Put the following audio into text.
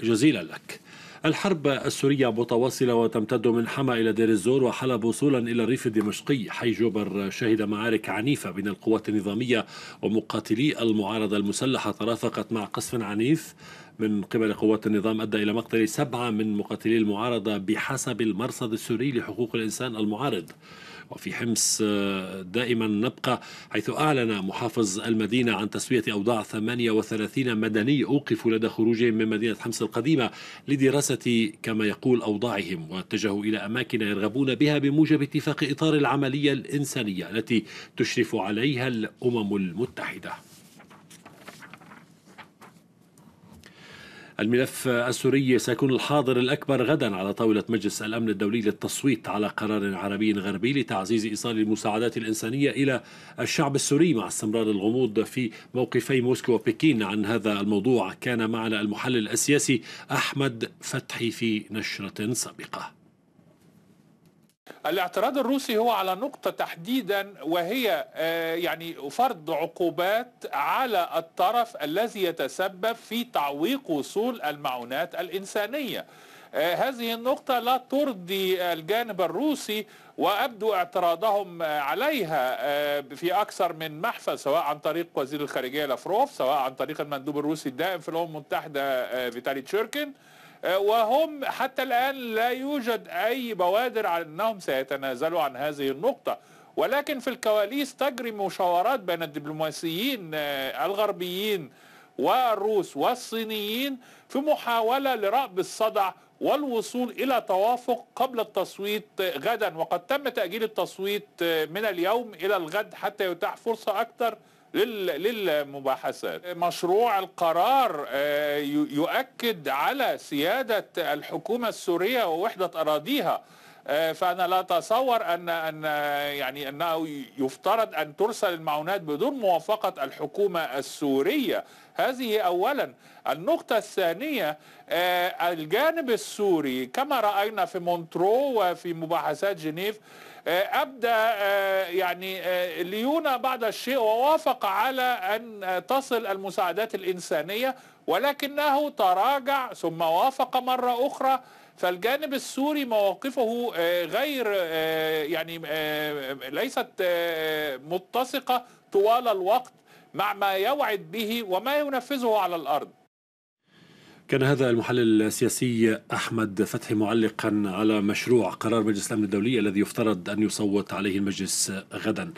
جزيلا لك الحرب السورية متواصلة وتمتد من حما إلى دير الزور وحلب وصولا إلى الريف الدمشقي حي جبر شهد معارك عنيفة بين القوات النظامية ومقاتلي المعارضة المسلحة ترافقت مع قصف عنيف من قبل قوات النظام أدى إلى مقتل سبعة من مقاتلي المعارضة بحسب المرصد السوري لحقوق الإنسان المعارض وفي حمص آه، دائما نبقى حيث أعلن محافظ المدينة عن تسوية أوضاع 38 مدني أوقفوا لدى خروجهم من مدينة حمص القديمة لدراسة كما يقول أوضاعهم واتجهوا إلى أماكن يرغبون بها بموجب اتفاق إطار العملية الإنسانية التي تشرف عليها الأمم المتحدة الملف السوري سيكون الحاضر الأكبر غدا على طاولة مجلس الأمن الدولي للتصويت على قرار عربي غربي لتعزيز إيصال المساعدات الإنسانية إلى الشعب السوري مع استمرار الغموض في موقفي موسكو وبكين عن هذا الموضوع كان معنا المحلل السياسي أحمد فتحي في نشرة سابقة الاعتراض الروسي هو على نقطة تحديدا وهي آه، يعني فرض عقوبات على الطرف الذي يتسبب في تعويق وصول المعونات الإنسانية آه، هذه النقطة لا ترضي الجانب الروسي وأبدو اعتراضهم عليها آه، في أكثر من محفل سواء عن طريق وزير الخارجية لافروف سواء عن طريق المندوب الروسي الدائم في الأمم المتحدة فيتالي تشيركن وهم حتى الآن لا يوجد أي بوادر على أنهم سيتنازلوا عن هذه النقطة ولكن في الكواليس تجري مشاورات بين الدبلوماسيين آه، الغربيين والروس والصينيين في محاولة لرأب الصدع والوصول إلى توافق قبل التصويت غدا وقد تم تأجيل التصويت آه، من اليوم إلى الغد حتى يتاح فرصة أكثر للمباحثات مشروع القرار آه، يؤكد على سيادة الحكومة السورية ووحدة أراضيها آه، فأنا لا أتصور أن أن يعني أنه يفترض أن ترسل المعونات بدون موافقة الحكومة السورية هذه أولا النقطة الثانية آه، الجانب السوري كما رأينا في مونترو وفي مباحثات جنيف آه، أبدى آه، يعني آه، ليونا بعض الشيء ووافق على أن تصل المساعدات الإنسانية ولكنه تراجع ثم وافق مرة أخرى فالجانب السوري مواقفه غير يعني ليست متسقة طوال الوقت مع ما يوعد به وما ينفذه على الأرض كان هذا المحلل السياسي احمد فتحي معلقا على مشروع قرار مجلس الامن الدولي الذي يفترض ان يصوت عليه المجلس غدا